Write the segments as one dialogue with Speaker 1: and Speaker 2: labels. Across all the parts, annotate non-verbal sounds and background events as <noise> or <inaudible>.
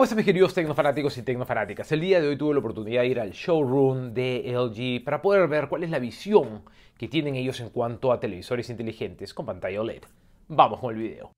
Speaker 1: ¿Cómo están mis queridos tecnofanáticos y tecnofanáticas? El día de hoy tuve la oportunidad de ir al showroom de LG para poder ver cuál es la visión que tienen ellos en cuanto a televisores inteligentes con pantalla OLED. Vamos con el video.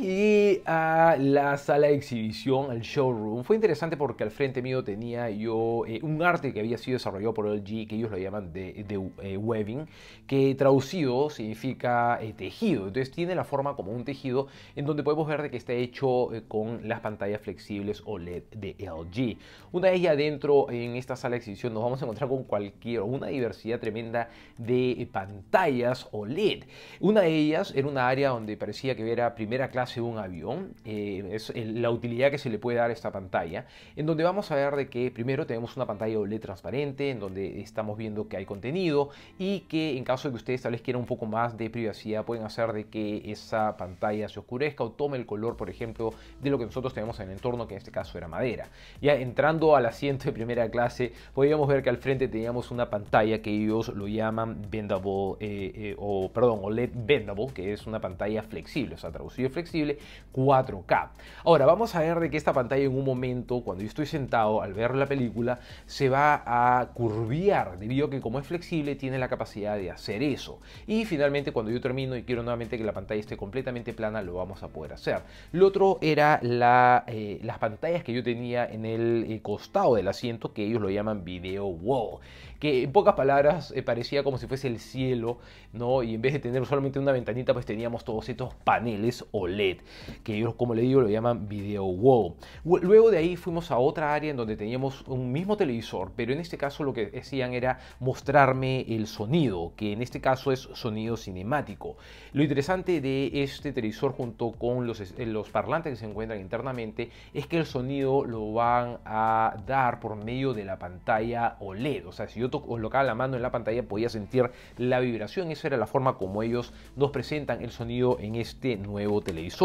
Speaker 1: y a la sala de exhibición, al showroom, fue interesante porque al frente mío tenía yo eh, un arte que había sido desarrollado por LG, que ellos lo llaman de, de eh, webbing, que traducido significa eh, tejido. Entonces tiene la forma como un tejido en donde podemos ver de que está hecho con las pantallas flexibles OLED de LG. Una vez ya adentro en esta sala de exhibición nos vamos a encontrar con cualquier, una diversidad tremenda de pantallas OLED. Una de ellas era una área donde parecía que era primera clase un avión, eh, es la utilidad que se le puede dar a esta pantalla, en donde vamos a ver de que primero tenemos una pantalla OLED transparente, en donde estamos viendo que hay contenido y que en caso de que ustedes tal vez quieran un poco más de privacidad, pueden hacer de que esa pantalla se oscurezca o tome el color, por ejemplo, de lo que nosotros tenemos en el entorno, que en este caso era madera. Ya entrando al asiento de primera clase, podíamos ver que al frente teníamos una pantalla que ellos lo llaman bendable, eh, eh, o perdón, OLED bendable, que es una pantalla flexible, o sea, traducido flexible 4K. Ahora, vamos a ver de que esta pantalla en un momento, cuando yo estoy sentado al ver la película, se va a curviar, debido a que como es flexible, tiene la capacidad de hacer eso. Y finalmente, cuando yo termino y quiero nuevamente que la pantalla esté completamente plana, lo vamos a poder hacer. Lo otro era eh, las pantallas que yo tenía en el eh, costado del asiento, que ellos lo llaman video wall, que en pocas palabras eh, parecía como si fuese el cielo, ¿no? Y en vez de tener solamente una ventanita, pues teníamos todos estos paneles OLED que ellos, como le digo, lo llaman Video Wow. Luego de ahí fuimos a otra área en donde teníamos un mismo televisor, pero en este caso lo que decían era mostrarme el sonido, que en este caso es sonido cinemático. Lo interesante de este televisor junto con los, los parlantes que se encuentran internamente es que el sonido lo van a dar por medio de la pantalla OLED. O sea, si yo colocaba la mano en la pantalla podía sentir la vibración. Esa era la forma como ellos nos presentan el sonido en este nuevo televisor.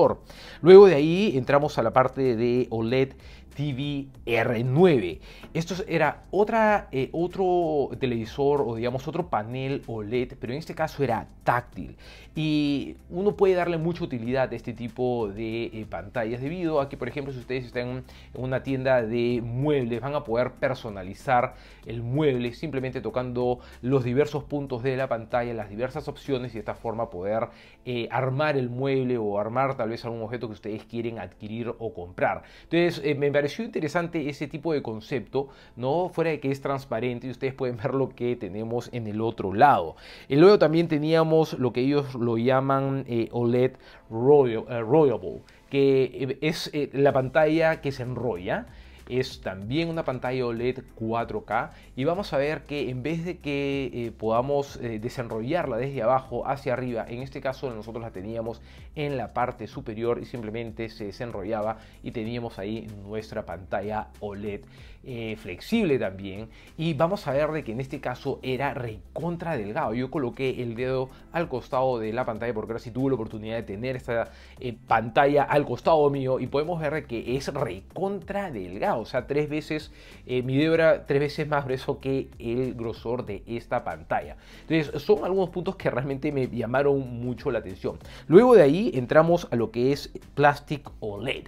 Speaker 1: Luego de ahí entramos a la parte de OLED TV R9. Esto era otra, eh, otro televisor o digamos otro panel OLED, pero en este caso era táctil. Y uno puede darle mucha utilidad a este tipo de eh, pantallas debido a que, por ejemplo, si ustedes están en una tienda de muebles, van a poder personalizar el mueble simplemente tocando los diversos puntos de la pantalla, las diversas opciones y de esta forma poder eh, armar el mueble o armar también tal vez algún objeto que ustedes quieren adquirir o comprar. Entonces, eh, me pareció interesante ese tipo de concepto, ¿no? Fuera de que es transparente y ustedes pueden ver lo que tenemos en el otro lado. Y luego también teníamos lo que ellos lo llaman eh, OLED Royal, eh, que es la pantalla que se enrolla es también una pantalla OLED 4K y vamos a ver que en vez de que podamos desenrollarla desde abajo hacia arriba, en este caso nosotros la teníamos en la parte superior y simplemente se desenrollaba y teníamos ahí nuestra pantalla OLED eh, flexible también. Y vamos a ver de que en este caso era recontra delgado. Yo coloqué el dedo al costado de la pantalla porque ahora sí tuve la oportunidad de tener esta eh, pantalla al costado mío y podemos ver que es recontra delgado. O sea, tres veces, eh, mi dedo era tres veces más grueso que el grosor de esta pantalla. Entonces, son algunos puntos que realmente me llamaron mucho la atención. Luego de ahí entramos a lo que es plastic o led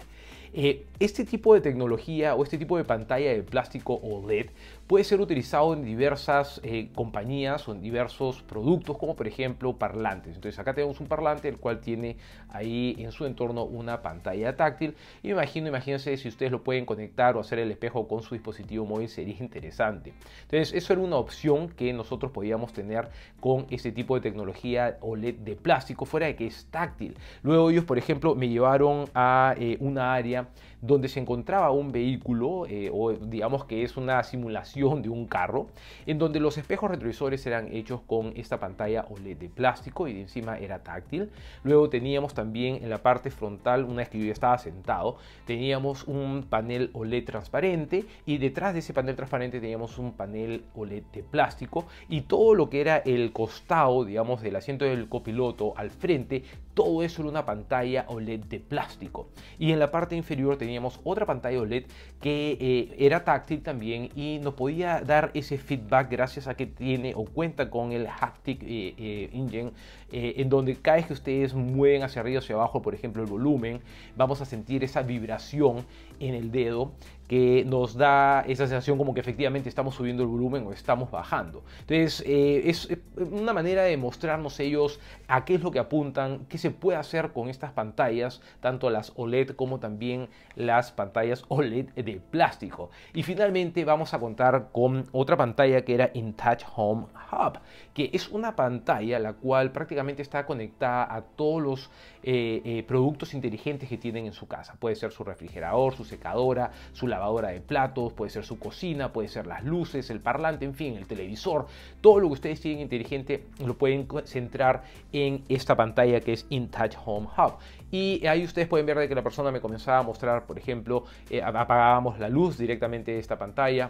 Speaker 1: eh, este tipo de tecnología o este tipo de pantalla de plástico o OLED puede ser utilizado en diversas eh, compañías o en diversos productos, como por ejemplo parlantes. Entonces acá tenemos un parlante el cual tiene ahí en su entorno una pantalla táctil. Y me imagino, imagínense si ustedes lo pueden conectar o hacer el espejo con su dispositivo móvil, sería interesante. Entonces eso era una opción que nosotros podíamos tener con este tipo de tecnología OLED de plástico, fuera de que es táctil. Luego ellos, por ejemplo, me llevaron a eh, una área donde se encontraba un vehículo eh, o digamos que es una simulación de un carro, en donde los espejos retrovisores eran hechos con esta pantalla OLED de plástico y de encima era táctil. Luego teníamos también en la parte frontal, una vez que yo estaba sentado, teníamos un panel OLED transparente y detrás de ese panel transparente teníamos un panel OLED de plástico y todo lo que era el costado, digamos, del asiento del copiloto al frente, todo eso era una pantalla OLED de plástico. Y en la parte inferior teníamos otra pantalla OLED que eh, era táctil también y nos podía dar ese feedback gracias a que tiene o cuenta con el haptic engine, eh, eh, eh, en donde cada vez que ustedes mueven hacia arriba o hacia abajo, por ejemplo, el volumen, vamos a sentir esa vibración en el dedo que nos da esa sensación como que efectivamente estamos subiendo el volumen o estamos bajando. Entonces, es una manera de mostrarnos ellos a qué es lo que apuntan, qué se puede hacer con estas pantallas, tanto las OLED como también las pantallas OLED de plástico. Y finalmente vamos a contar con otra pantalla que era InTouch Home Hub, que es una pantalla la cual prácticamente está conectada a todos los eh, eh, productos inteligentes que tienen en su casa. Puede ser su refrigerador, su secadora, su lavadora de platos, puede ser su cocina, puede ser las luces, el parlante, en fin, el televisor. Todo lo que ustedes tienen inteligente lo pueden centrar en esta pantalla que es InTouch Home Hub. Y ahí ustedes pueden ver de que la persona me comenzaba a mostrar, por ejemplo, eh, apagábamos la luz directamente de esta pantalla,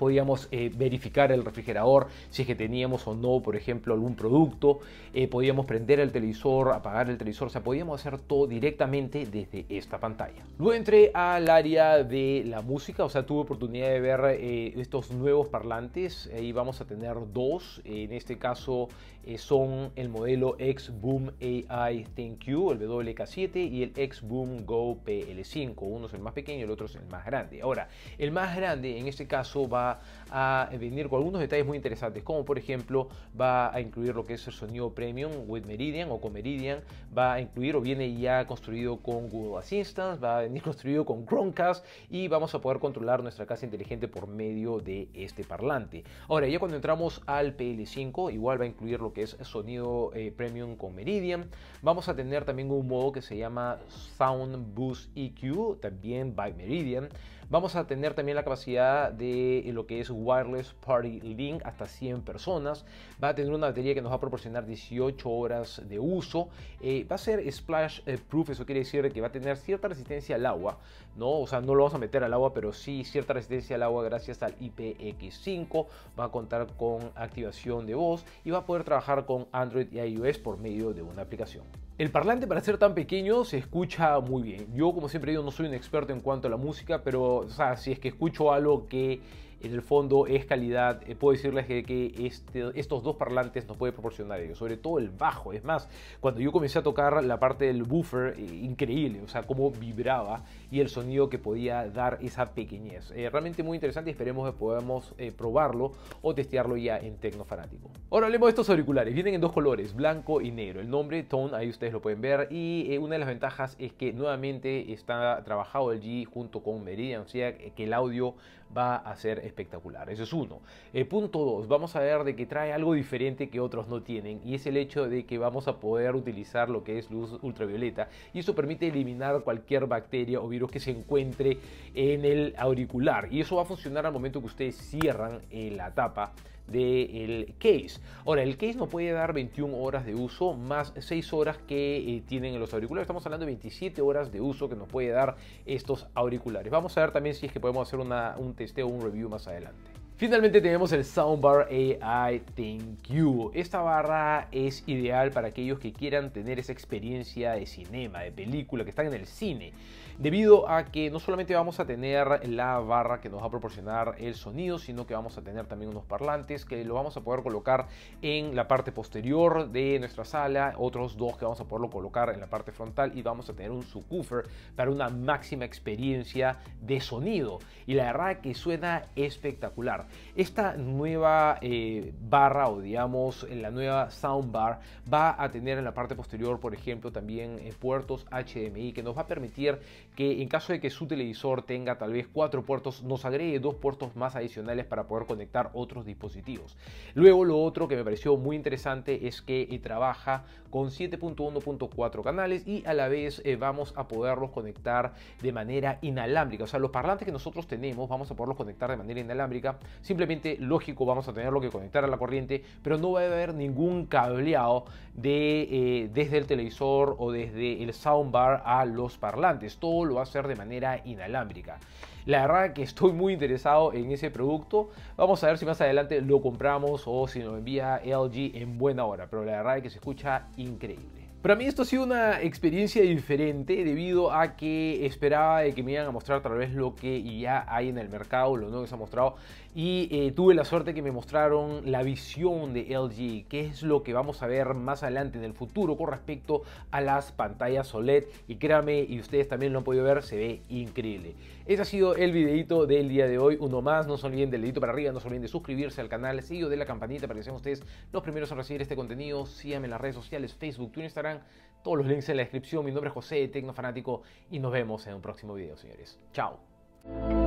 Speaker 1: podíamos eh, verificar el refrigerador, si es que teníamos o no, por ejemplo, algún producto, eh, podíamos prender el televisor, apagar el televisor, o sea, podíamos hacer todo directamente desde esta pantalla. Luego entré al área de la música, o sea, tuve oportunidad de ver eh, estos nuevos parlantes, ahí vamos a tener dos, en este caso son el modelo X-Boom AI Thank el WK7 y el X-Boom Go PL5, uno es el más pequeño, y el otro es el más grande. Ahora, el más grande en este caso va a venir con algunos detalles muy interesantes, como por ejemplo va a incluir lo que es el sonido premium with Meridian o con Meridian, va a incluir o viene ya construido con Google Assistant, va a venir <laughs> construido con Chromecast y vamos a poder controlar nuestra casa inteligente por medio de este parlante. Ahora, ya cuando entramos al PL5, igual va a incluir lo que es sonido eh, premium con Meridian. Vamos a tener también un modo que se llama Sound Boost EQ, también by Meridian. Vamos a tener también la capacidad de lo que es Wireless Party Link hasta 100 personas. Va a tener una batería que nos va a proporcionar 18 horas de uso. Eh, va a ser splash eh, proof, eso quiere decir que va a tener cierta resistencia al agua, ¿no? O sea, no lo vamos a meter al agua, pero sí cierta resistencia al agua gracias al IPX5. Va a contar con activación de voz y va a poder trabajar con Android y iOS por medio de una aplicación. El parlante para ser tan pequeño se escucha muy bien. Yo como siempre digo no soy un experto en cuanto a la música, pero si es que escucho algo que en el fondo es calidad. Eh, puedo decirles que, este, estos dos parlantes nos puede proporcionar ellos, sobre todo el bajo. Es más, cuando yo comencé a tocar la parte del buffer, eh, increíble, o sea, cómo vibraba y el sonido que podía dar esa pequeñez. Eh, realmente muy interesante esperemos que podamos probarlo o testearlo ya en Tecno Fanático. Ahora hablemos de estos auriculares. Vienen en dos colores, blanco y negro. El nombre Tone, ahí ustedes lo pueden ver. Y una de las ventajas es que nuevamente está trabajado el G junto con Meridian, o sea, que el audio va a ser espectacular. Eso es uno. punto dos, vamos a ver de que trae algo diferente que otros no tienen y es el hecho de que vamos a poder utilizar lo que es luz ultravioleta y eso permite eliminar cualquier bacteria o virus que se encuentre en el auricular y eso va a funcionar al momento que ustedes cierran la tapa del case. Ahora, el case no puede dar 21 horas de uso más 6 horas que eh, tienen los auriculares. Estamos hablando de 27 horas de uso que nos puede dar estos auriculares. Vamos a ver también si es que podemos hacer un un testeo, un review más adelante. Finalmente tenemos el Soundbar AI Thank You. Esta barra es ideal para aquellos que quieran tener esa experiencia de cinema, de película, que están en el cine, debido a que no solamente vamos a tener la barra que nos va a proporcionar el sonido, sino que vamos a tener también unos parlantes que lo vamos a poder colocar en la parte posterior de nuestra sala, otros dos que vamos a poderlo colocar en la parte frontal y vamos a tener un subwoofer para una máxima experiencia de sonido. Y la verdad que suena espectacular. Esta nueva eh, barra o digamos la nueva soundbar va a tener en la parte posterior, por ejemplo, también eh, puertos HDMI que nos va a permitir que en caso de que su televisor tenga tal vez cuatro puertos, nos agregue dos puertos más adicionales para poder conectar otros dispositivos. Luego lo otro que me pareció muy interesante es que eh, trabaja con 7.1.4 canales y a la vez vamos a poderlos conectar de manera inalámbrica. O sea, los parlantes que nosotros tenemos vamos a poderlos conectar de manera inalámbrica Simplemente, lógico, vamos a tenerlo que conectar a la corriente, pero no va a haber ningún cableado de, eh, desde el televisor o desde el soundbar a los parlantes. Todo lo va a hacer de manera inalámbrica. La verdad que estoy muy interesado en ese producto. Vamos a ver si más adelante lo compramos o si nos envía LG en buena hora. Pero la verdad es que se escucha increíble. Para mí esto ha sido una experiencia diferente debido a que esperaba de que me iban a mostrar tal vez lo que ya hay en el mercado, lo nuevo que se ha mostrado y eh, tuve la suerte que me mostraron la visión de LG, que es lo que vamos a ver más adelante en el futuro con respecto a las pantallas OLED y créame, y ustedes también lo han podido ver, se ve increíble. Ese ha sido el videito del día de hoy, uno más, no se olviden del dedito para arriba, no se olviden de suscribirse al canal, sigo de la campanita para que sean ustedes los primeros a recibir este contenido, síganme en las redes sociales, Facebook, Twitter, Instagram, todos los links en la descripción, mi nombre es José, Tecnofanático, y nos vemos en un próximo video, señores. Chao.